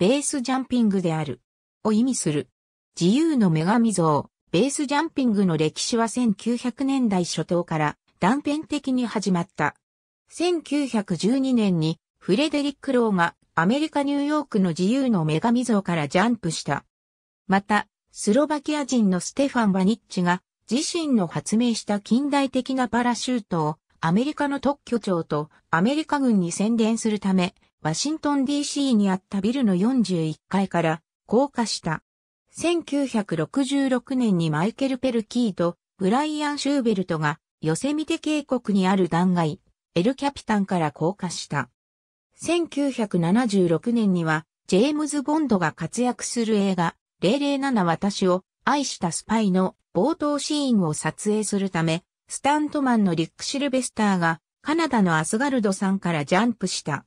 ベースジャンピングである。を意味する。自由の女神像、ベースジャンピングの歴史は1900年代初頭から断片的に始まった。1912年にフレデリック・ローがアメリカ・ニューヨークの自由の女神像からジャンプした。また、スロバキア人のステファン・バニッチが自身の発明した近代的なパラシュートをアメリカの特許庁とアメリカ軍に宣伝するためワシントン DC にあったビルの41階から降下した。1966年にマイケル・ペルキーとブライアン・シューベルトがヨセミテ渓谷にある断崖、エル・キャピタンから降下した。1976年にはジェームズ・ボンドが活躍する映画007私を愛したスパイの冒頭シーンを撮影するため、スタントマンのリック・シルベスターがカナダのアスガルドさんからジャンプした。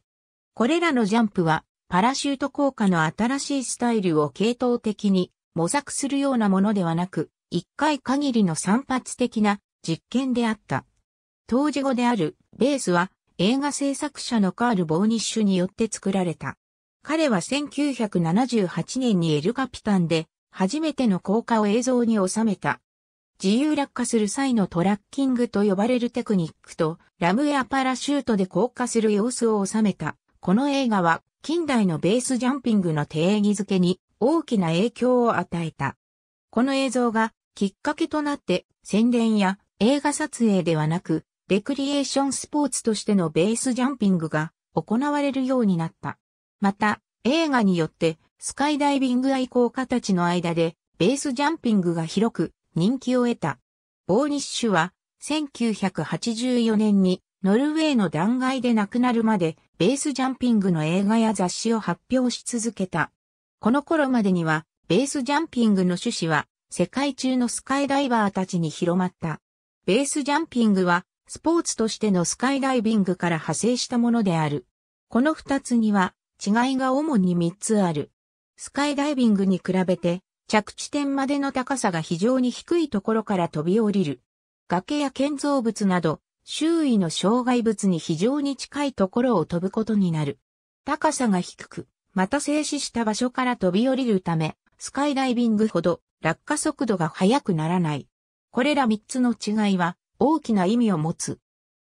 これらのジャンプは、パラシュート効果の新しいスタイルを系統的に模索するようなものではなく、一回限りの散発的な実験であった。当時語であるベースは映画制作者のカール・ボーニッシュによって作られた。彼は1978年にエルカピタンで初めての効果を映像に収めた。自由落下する際のトラッキングと呼ばれるテクニックとラムエアパラシュートで降下する様子を収めた。この映画は近代のベースジャンピングの定義づけに大きな影響を与えた。この映像がきっかけとなって宣伝や映画撮影ではなく、レクリエーションスポーツとしてのベースジャンピングが行われるようになった。また、映画によってスカイダイビング愛好家たちの間でベースジャンピングが広く人気を得た。ボーニッシュは1984年にノルウェーの断崖で亡くなるまでベースジャンピングの映画や雑誌を発表し続けた。この頃までには、ベースジャンピングの趣旨は、世界中のスカイダイバーたちに広まった。ベースジャンピングは、スポーツとしてのスカイダイビングから派生したものである。この二つには、違いが主に三つある。スカイダイビングに比べて、着地点までの高さが非常に低いところから飛び降りる。崖や建造物など、周囲の障害物に非常に近いところを飛ぶことになる。高さが低く、また静止した場所から飛び降りるため、スカイダイビングほど落下速度が速くならない。これら3つの違いは大きな意味を持つ。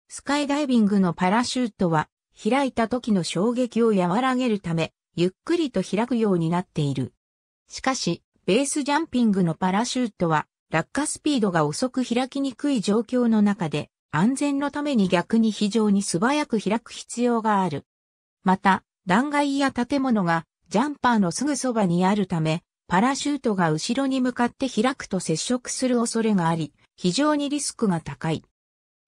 スカイダイビングのパラシュートは開いた時の衝撃を和らげるため、ゆっくりと開くようになっている。しかし、ベースジャンピングのパラシュートは落下スピードが遅く開きにくい状況の中で安全のために逆に非常に素早く開く必要がある。また、断崖や建物がジャンパーのすぐそばにあるため、パラシュートが後ろに向かって開くと接触する恐れがあり、非常にリスクが高い。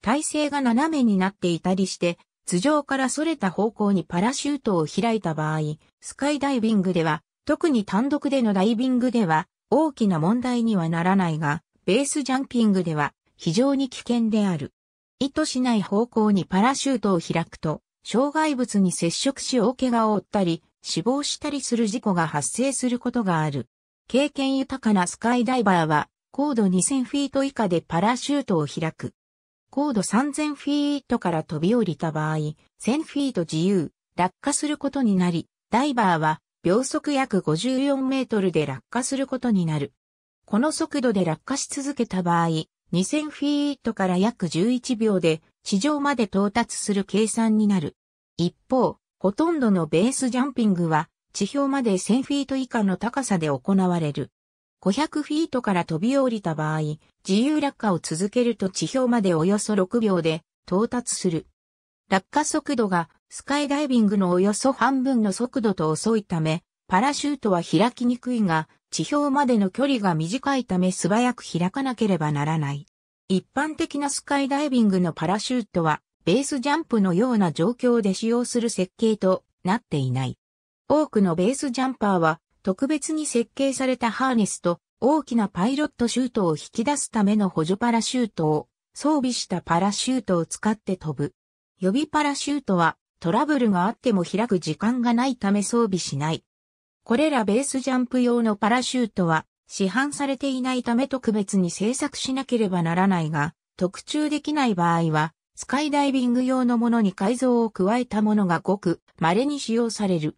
体勢が斜めになっていたりして、頭上から逸れた方向にパラシュートを開いた場合、スカイダイビングでは、特に単独でのダイビングでは大きな問題にはならないが、ベースジャンピングでは非常に危険である。意図しない方向にパラシュートを開くと、障害物に接触し大怪我を負ったり、死亡したりする事故が発生することがある。経験豊かなスカイダイバーは、高度2000フィート以下でパラシュートを開く。高度3000フィートから飛び降りた場合、1000フィート自由、落下することになり、ダイバーは秒速約54メートルで落下することになる。この速度で落下し続けた場合、2000フィートから約11秒で地上まで到達する計算になる。一方、ほとんどのベースジャンピングは地表まで1000フィート以下の高さで行われる。500フィートから飛び降りた場合、自由落下を続けると地表までおよそ6秒で到達する。落下速度がスカイダイビングのおよそ半分の速度と遅いため、パラシュートは開きにくいが、地表までの距離が短いため素早く開かなければならない。一般的なスカイダイビングのパラシュートは、ベースジャンプのような状況で使用する設計となっていない。多くのベースジャンパーは、特別に設計されたハーネスと大きなパイロットシュートを引き出すための補助パラシュートを装備したパラシュートを使って飛ぶ。予備パラシュートはトラブルがあっても開く時間がないため装備しない。これらベースジャンプ用のパラシュートは市販されていないため特別に製作しなければならないが、特注できない場合は、スカイダイビング用のものに改造を加えたものがごく稀に使用される。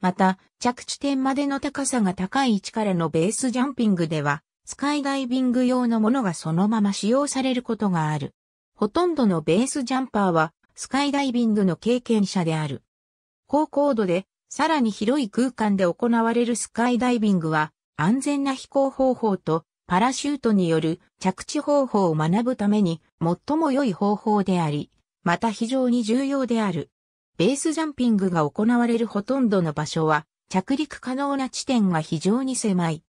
また、着地点までの高さが高い位置からのベースジャンピングでは、スカイダイビング用のものがそのまま使用されることがある。ほとんどのベースジャンパーは、スカイダイビングの経験者である。高高度でさらに広い空間で行われるスカイダイビングは、安全な飛行方法とパラシュートによる着地方法を学ぶために最も良い方法であり、また非常に重要である。ベースジャンピングが行われるほとんどの場所は着陸可能な地点が非常に狭い。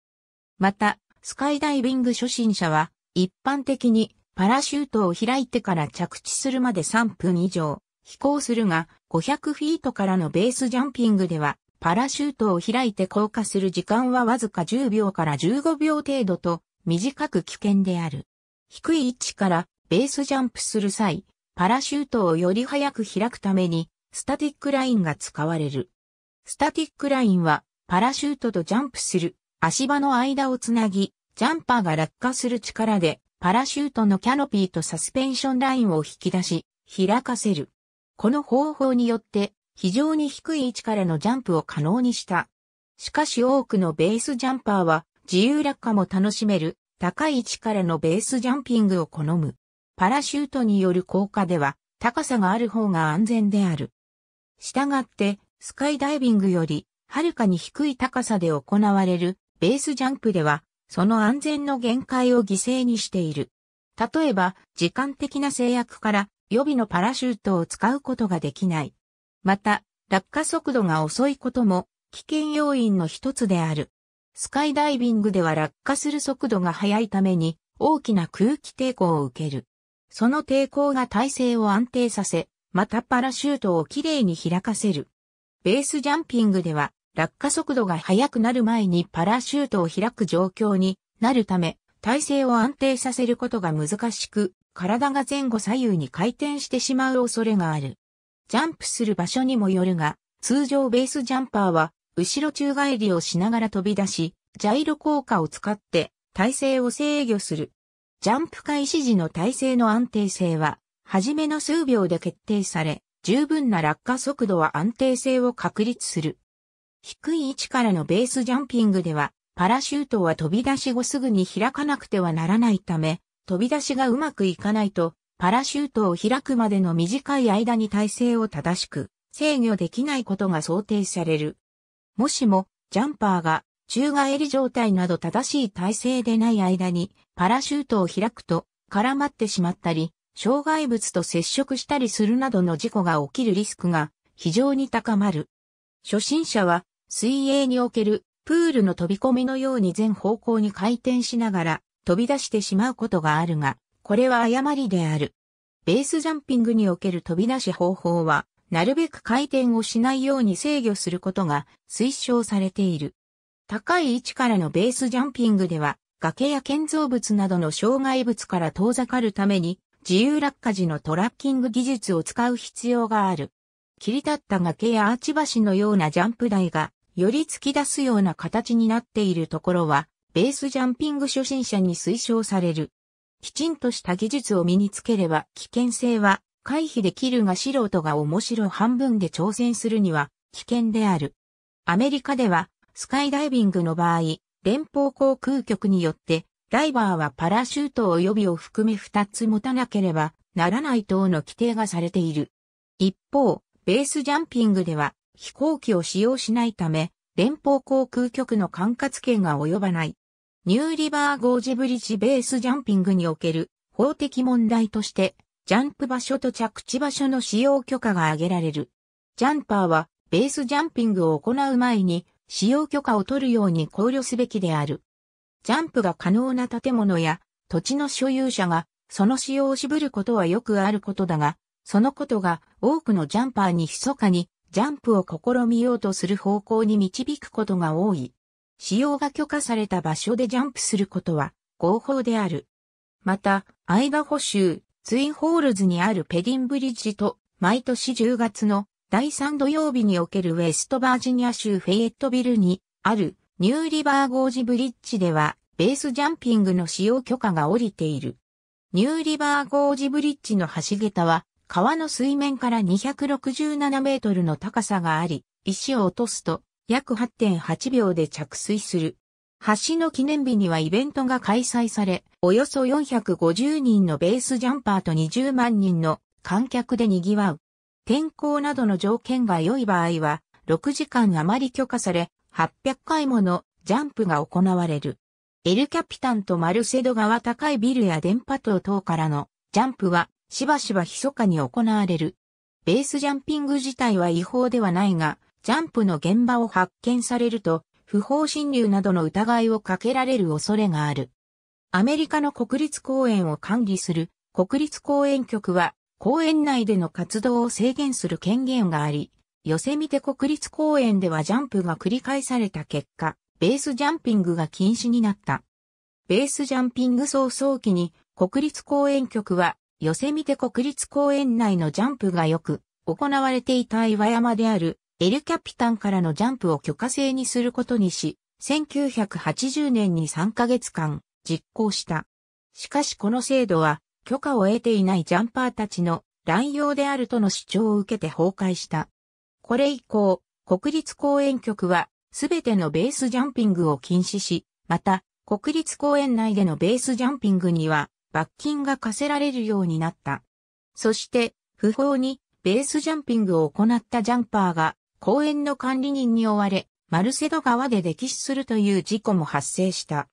また、スカイダイビング初心者は一般的にパラシュートを開いてから着地するまで3分以上、飛行するが、500フィートからのベースジャンピングでは、パラシュートを開いて降下する時間はわずか10秒から15秒程度と、短く危険である。低い位置からベースジャンプする際、パラシュートをより早く開くために、スタティックラインが使われる。スタティックラインは、パラシュートとジャンプする足場の間をつなぎ、ジャンパーが落下する力で、パラシュートのキャノピーとサスペンションラインを引き出し、開かせる。この方法によって非常に低い位置からのジャンプを可能にした。しかし多くのベースジャンパーは自由落下も楽しめる高い位置からのベースジャンピングを好む。パラシュートによる効果では高さがある方が安全である。したがってスカイダイビングよりはるかに低い高さで行われるベースジャンプではその安全の限界を犠牲にしている。例えば時間的な制約から予備のパラシュートを使うことができない。また、落下速度が遅いことも危険要因の一つである。スカイダイビングでは落下する速度が速いために大きな空気抵抗を受ける。その抵抗が体勢を安定させ、またパラシュートをきれいに開かせる。ベースジャンピングでは落下速度が速くなる前にパラシュートを開く状況になるため、体勢を安定させることが難しく、体が前後左右に回転してしまう恐れがある。ジャンプする場所にもよるが、通常ベースジャンパーは、後ろ宙返りをしながら飛び出し、ジャイロ効果を使って体勢を制御する。ジャンプ開始時の体勢の安定性は、はじめの数秒で決定され、十分な落下速度は安定性を確立する。低い位置からのベースジャンピングでは、パラシュートは飛び出し後すぐに開かなくてはならないため、飛び出しがうまくいかないと、パラシュートを開くまでの短い間に体勢を正しく制御できないことが想定される。もしも、ジャンパーが宙返り状態など正しい体勢でない間にパラシュートを開くと絡まってしまったり、障害物と接触したりするなどの事故が起きるリスクが非常に高まる。初心者は水泳におけるプールの飛び込みのように全方向に回転しながら飛び出してしまうことがあるが、これは誤りである。ベースジャンピングにおける飛び出し方法は、なるべく回転をしないように制御することが推奨されている。高い位置からのベースジャンピングでは、崖や建造物などの障害物から遠ざかるために、自由落下時のトラッキング技術を使う必要がある。切り立った崖やアーチ橋のようなジャンプ台が、より突き出すような形になっているところは、ベースジャンピング初心者に推奨される。きちんとした技術を身につければ危険性は回避できるが素人が面白半分で挑戦するには危険である。アメリカではスカイダイビングの場合、連邦航空局によってダイバーはパラシュート及びを含め2つ持たなければならない等の規定がされている。一方、ベースジャンピングでは飛行機を使用しないため、連邦航空局の管轄権が及ばない。ニューリバーゴージブリッジベースジャンピングにおける法的問題として、ジャンプ場所と着地場所の使用許可が挙げられる。ジャンパーは、ベースジャンピングを行う前に、使用許可を取るように考慮すべきである。ジャンプが可能な建物や、土地の所有者が、その使用を渋ることはよくあることだが、そのことが多くのジャンパーに密かに、ジャンプを試みようとする方向に導くことが多い。使用が許可された場所でジャンプすることは合法である。また、アイダホ州、ツインホールズにあるペディンブリッジと、毎年10月の第3土曜日におけるウェストバージニア州フェイエットビルにあるニューリバーゴージブリッジでは、ベースジャンピングの使用許可が下りている。ニューリバーゴージブリッジの橋桁は、川の水面から267メートルの高さがあり、石を落とすと約8.8秒で着水する。橋の記念日にはイベントが開催され、およそ450人のベースジャンパーと20万人の観客で賑わう。天候などの条件が良い場合は、6時間余り許可され、800回ものジャンプが行われる。エルキャピタンとマルセド川高いビルや電波塔等からのジャンプはしばしば密かに行われる。ベースジャンピング自体は違法ではないが、ジャンプの現場を発見されると、不法侵入などの疑いをかけられる恐れがある。アメリカの国立公園を管理する国立公園局は、公園内での活動を制限する権限があり、寄せ見て国立公園ではジャンプが繰り返された結果、ベースジャンピングが禁止になった。ベースジャンピング早々期に国立公園局は、寄せ見て国立公園内のジャンプがよく行われていた岩山であるエルキャピタンからのジャンプを許可制にすることにし、1980年に3ヶ月間実行した。しかしこの制度は許可を得ていないジャンパーたちの乱用であるとの主張を受けて崩壊した。これ以降、国立公園局はすべてのベースジャンピングを禁止し、また国立公園内でのベースジャンピングには罰金が課せられるようになった。そして不法にベースジャンピングを行ったジャンパーが公園の管理人に追われ、マルセド川で溺死するという事故も発生した。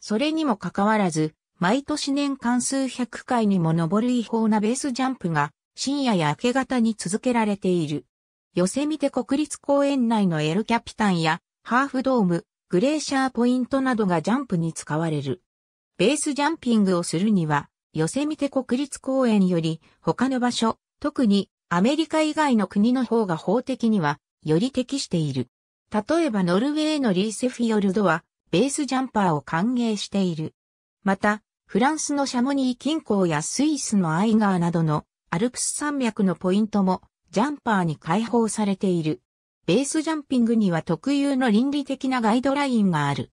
それにもかかわらず、毎年年間数百回にも上る違法なベースジャンプが深夜や明け方に続けられている。寄せ見て国立公園内のエルキャピタンやハーフドーム、グレーシャーポイントなどがジャンプに使われる。ベースジャンピングをするには、寄せ見て国立公園より他の場所、特にアメリカ以外の国の方が法的にはより適している。例えばノルウェーのリーセフィヨルドは、ベースジャンパーを歓迎している。また、フランスのシャモニー近郊やスイスのアイガーなどのアルプス山脈のポイントもジャンパーに解放されている。ベースジャンピングには特有の倫理的なガイドラインがある。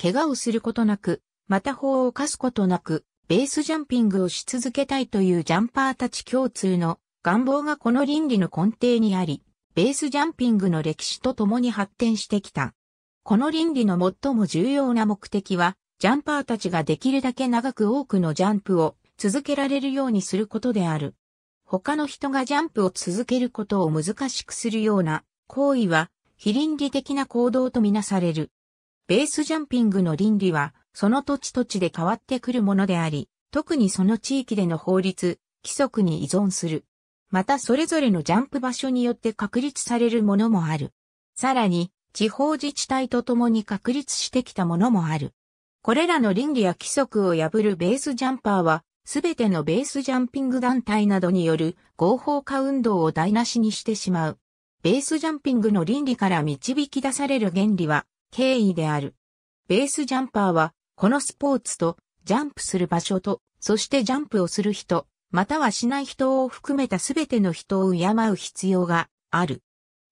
怪我をすることなく、また法を犯すことなく、ベースジャンピングをし続けたいというジャンパーたち共通の願望がこの倫理の根底にあり、ベースジャンピングの歴史とともに発展してきた。この倫理の最も重要な目的は、ジャンパーたちができるだけ長く多くのジャンプを続けられるようにすることである。他の人がジャンプを続けることを難しくするような行為は非倫理的な行動とみなされる。ベースジャンピングの倫理はその土地土地で変わってくるものであり、特にその地域での法律、規則に依存する。またそれぞれのジャンプ場所によって確立されるものもある。さらに、地方自治体と共に確立してきたものもある。これらの倫理や規則を破るベースジャンパーは、すべてのベースジャンピング団体などによる合法化運動を台無しにしてしまう。ベースジャンピングの倫理から導き出される原理は、敬意である。ベースジャンパーは、このスポーツと、ジャンプする場所と、そしてジャンプをする人、またはしない人を含めたすべての人を敬う必要がある。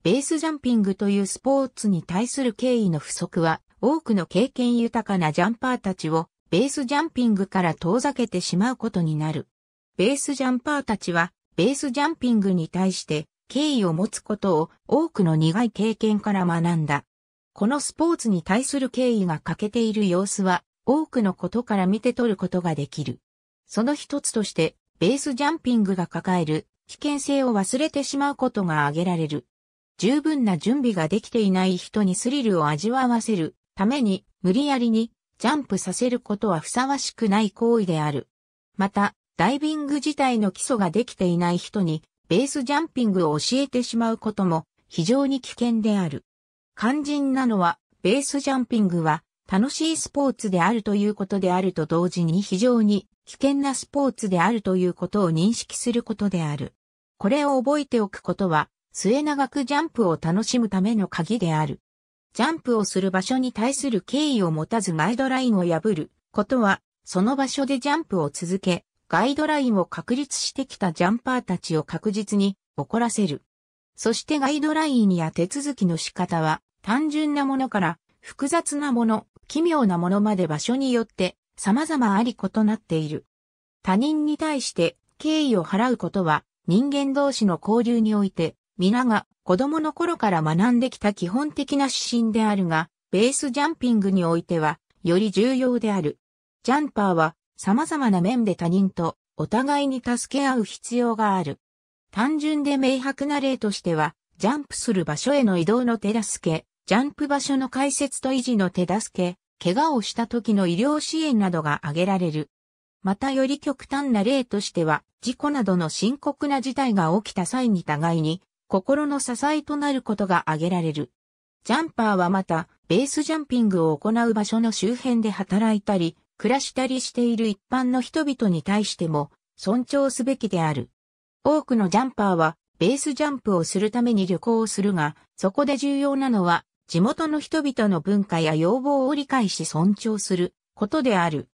ベースジャンピングというスポーツに対する敬意の不足は、多くの経験豊かなジャンパーたちを、ベースジャンピングから遠ざけてしまうことになる。ベースジャンパーたちは、ベースジャンピングに対して、敬意を持つことを多くの苦い経験から学んだ。このスポーツに対する敬意が欠けている様子は、多くのことから見て取ることができる。その一つとして、ベースジャンピングが抱える危険性を忘れてしまうことが挙げられる。十分な準備ができていない人にスリルを味わわせるために無理やりにジャンプさせることはふさわしくない行為である。また、ダイビング自体の基礎ができていない人にベースジャンピングを教えてしまうことも非常に危険である。肝心なのはベースジャンピングは楽しいスポーツであるということであると同時に非常に危険なスポーツであるということを認識することである。これを覚えておくことは、末長くジャンプを楽しむための鍵である。ジャンプをする場所に対する敬意を持たずガイドラインを破ることは、その場所でジャンプを続け、ガイドラインを確立してきたジャンパーたちを確実に怒らせる。そしてガイドラインや手続きの仕方は単純なものから複雑なもの、奇妙なものまで場所によって様々あり異なっている。他人に対して敬意を払うことは人間同士の交流において皆が子供の頃から学んできた基本的な指針であるが、ベースジャンピングにおいてはより重要である。ジャンパーは様々な面で他人とお互いに助け合う必要がある。単純で明白な例としては、ジャンプする場所への移動の手助け、ジャンプ場所の開設と維持の手助け、怪我をした時の医療支援などが挙げられる。またより極端な例としては、事故などの深刻な事態が起きた際に互いに、心の支えとなることが挙げられる。ジャンパーはまた、ベースジャンピングを行う場所の周辺で働いたり、暮らしたりしている一般の人々に対しても、尊重すべきである。多くのジャンパーは、ベースジャンプをするために旅行をするが、そこで重要なのは、地元の人々の文化や要望を理解し尊重することである。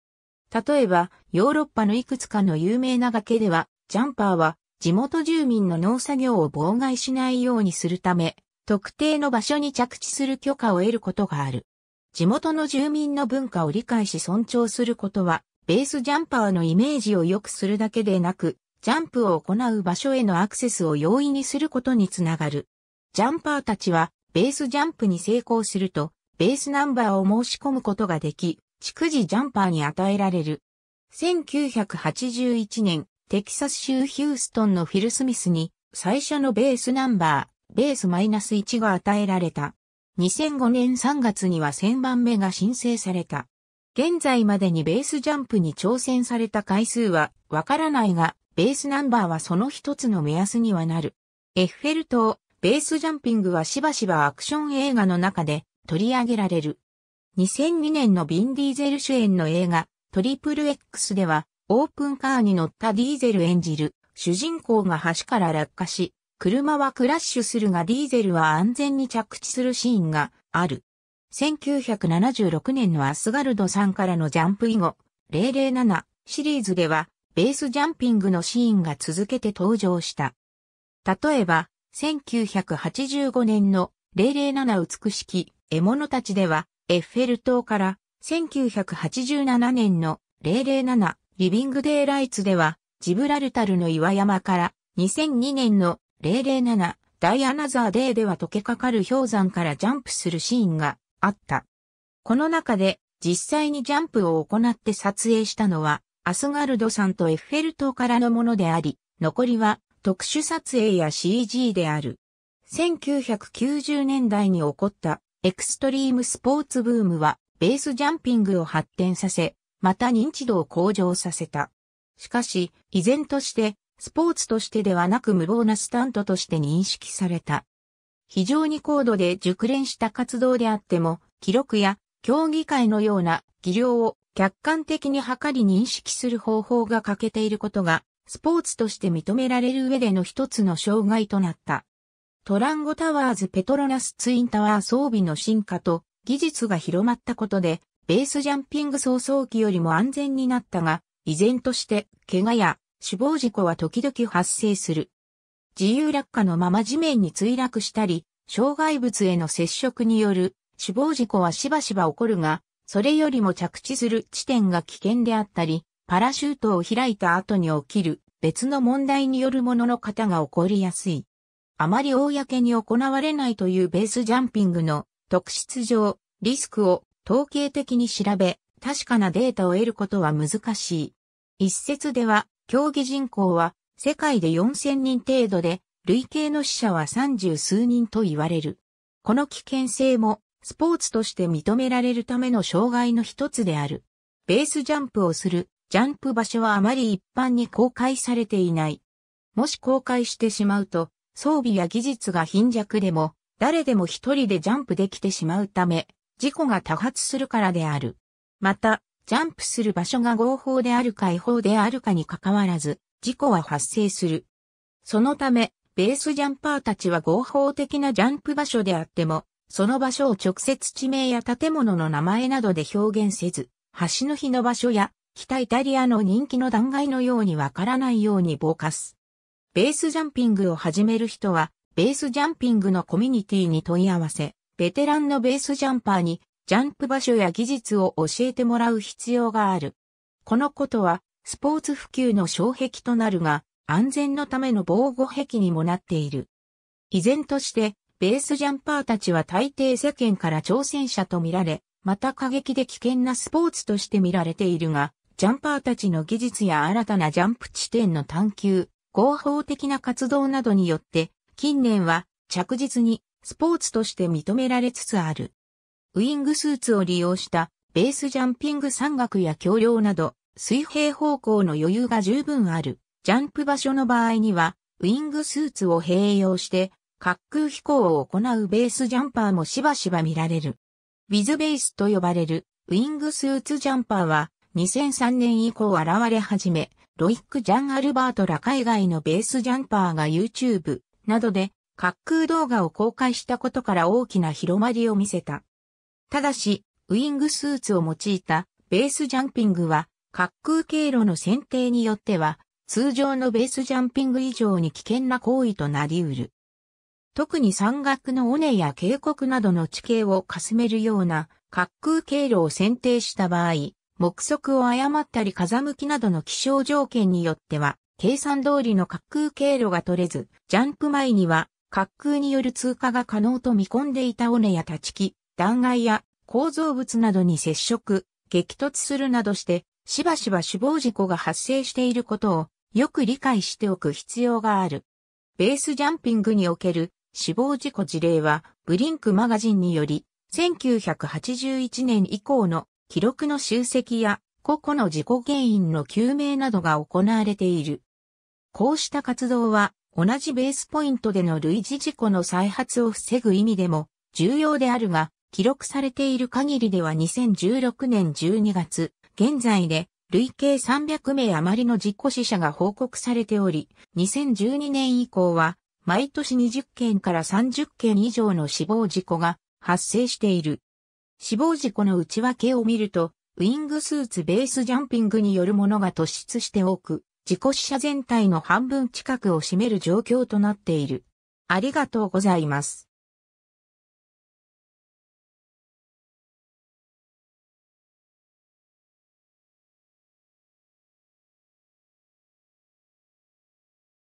例えば、ヨーロッパのいくつかの有名な崖では、ジャンパーは地元住民の農作業を妨害しないようにするため、特定の場所に着地する許可を得ることがある。地元の住民の文化を理解し尊重することは、ベースジャンパーのイメージを良くするだけでなく、ジャンプを行う場所へのアクセスを容易にすることにつながる。ジャンパーたちはベースジャンプに成功すると、ベースナンバーを申し込むことができ、逐次ジャンパーに与えられる。1981年、テキサス州ヒューストンのフィル・スミスに、最初のベースナンバー、ベースマイナス1が与えられた。2005年3月には1000番目が申請された。現在までにベースジャンプに挑戦された回数はわからないが、ベースナンバーはその一つの目安にはなる。エッフェル塔、ベースジャンピングはしばしばアクション映画の中で取り上げられる。2002年のビン・ディーゼル主演の映画、トリプル X では、オープンカーに乗ったディーゼル演じる、主人公が橋から落下し、車はクラッシュするがディーゼルは安全に着地するシーンがある。1976年のアスガルドさんからのジャンプ以後、007シリーズでは、ベースジャンピングのシーンが続けて登場した。例えば、1985年の007美しき獲物たちでは、エッフェル塔から、1987年の007リビングデイライツでは、ジブラルタルの岩山から、2002年の007ダイアナザーデイでは溶けかかる氷山からジャンプするシーンがあった。この中で実際にジャンプを行って撮影したのはアスガルドさんとエッフェル塔からのものであり、残りは特殊撮影や CG である。1990年代に起こったエクストリームスポーツブームはベースジャンピングを発展させ、また認知度を向上させた。しかし、依然としてスポーツとしてではなく無謀なスタントとして認識された。非常に高度で熟練した活動であっても、記録や競技会のような技量を客観的に測り認識する方法が欠けていることがスポーツとして認められる上での一つの障害となった。トランゴタワーズペトロナスツインタワー装備の進化と技術が広まったことで、ベースジャンピング早々期よりも安全になったが、依然として怪我や死亡事故は時々発生する。自由落下のまま地面に墜落したり、障害物への接触による死亡事故はしばしば起こるが、それよりも着地する地点が危険であったり、パラシュートを開いた後に起きる別の問題によるものの方が起こりやすい。あまり公に行われないというベースジャンピングの特質上、リスクを統計的に調べ、確かなデータを得ることは難しい。一説では、競技人口は世界で4000人程度で、累計の死者は30数人と言われる。この危険性もスポーツとして認められるための障害の一つである。ベースジャンプをするジャンプ場所はあまり一般に公開されていない。もし公開してしまうと、装備や技術が貧弱でも、誰でも一人でジャンプできてしまうため、事故が多発するからである。また、ジャンプする場所が合法であるか違法であるかにかかわらず、事故は発生する。そのため、ベースジャンパーたちは合法的なジャンプ場所であっても、その場所を直接地名や建物の名前などで表現せず、橋の日の場所や北イタリアの人気の断崖のようにわからないようにぼかす。ベースジャンピングを始める人は、ベースジャンピングのコミュニティに問い合わせ、ベテランのベースジャンパーに、ジャンプ場所や技術を教えてもらう必要がある。このことは、スポーツ普及の障壁となるが、安全のための防護壁にもなっている。依然として、ベースジャンパーたちは大抵世間から挑戦者と見られ、また過激で危険なスポーツとして見られているが、ジャンパーたちの技術や新たなジャンプ地点の探求、合法的な活動などによって、近年は着実にスポーツとして認められつつある。ウイングスーツを利用したベースジャンピング山岳や橋梁など水平方向の余裕が十分あるジャンプ場所の場合にはウイングスーツを併用して滑空飛行を行うベースジャンパーもしばしば見られる。ウィズベースと呼ばれるウイングスーツジャンパーは2003年以降現れ始め、ロイック・ジャン・アルバートら海外のベースジャンパーが YouTube などで滑空動画を公開したことから大きな広まりを見せた。ただし、ウィングスーツを用いたベースジャンピングは、滑空経路の選定によっては、通常のベースジャンピング以上に危険な行為となり得る。特に山岳の尾根や渓谷などの地形をかすめるような滑空経路を選定した場合、目測を誤ったり風向きなどの気象条件によっては、計算通りの滑空経路が取れず、ジャンプ前には、滑空による通過が可能と見込んでいた尾根や立ち木、断崖や構造物などに接触、激突するなどして、しばしば死亡事故が発生していることを、よく理解しておく必要がある。ベースジャンピングにおける死亡事故事例は、ブリンクマガジンにより、1981年以降の記録の集積や個々の事故原因の究明などが行われている。こうした活動は同じベースポイントでの類似事故の再発を防ぐ意味でも重要であるが、記録されている限りでは2016年12月、現在で累計300名余りの事故死者が報告されており、2012年以降は毎年20件から30件以上の死亡事故が発生している。死亡事故の内訳を見ると、ウィングスーツベースジャンピングによるものが突出して多く、事故死者全体の半分近くを占める状況となっている。ありがとうございます。